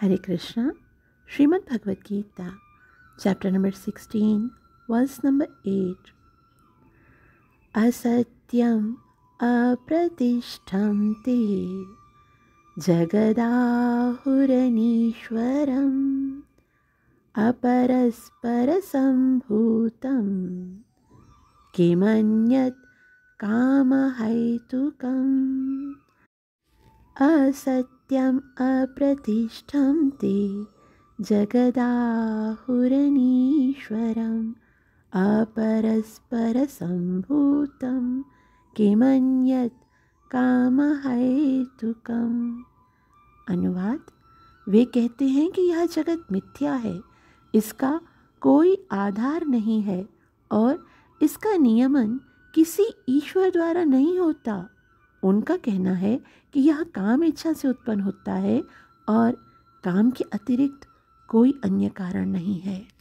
Hare Krishna, Srimad Bhagavad Gita, chapter number 16, verse number 8. Asatyam apratiṣṭham te jagadāhuranīśwaram अपरस्परसम्भूतं किमन्यत् कामहैतुकम् असत् नित्यम् अप्रतिष्ठम ते जगदाहुरणीश्वरम् अपरस्परसम्भूतं काम कामहैतुकम् अनुवाद वे कहते हैं कि यह जगत मिथ्या है इसका कोई आधार नहीं है और इसका नियमन किसी ईश्वर द्वारा नहीं होता उनका कहना है कि यह काम इच्छा से उत्पन्न होता है और काम के अतिरिक्त कोई अन्य कारण नहीं है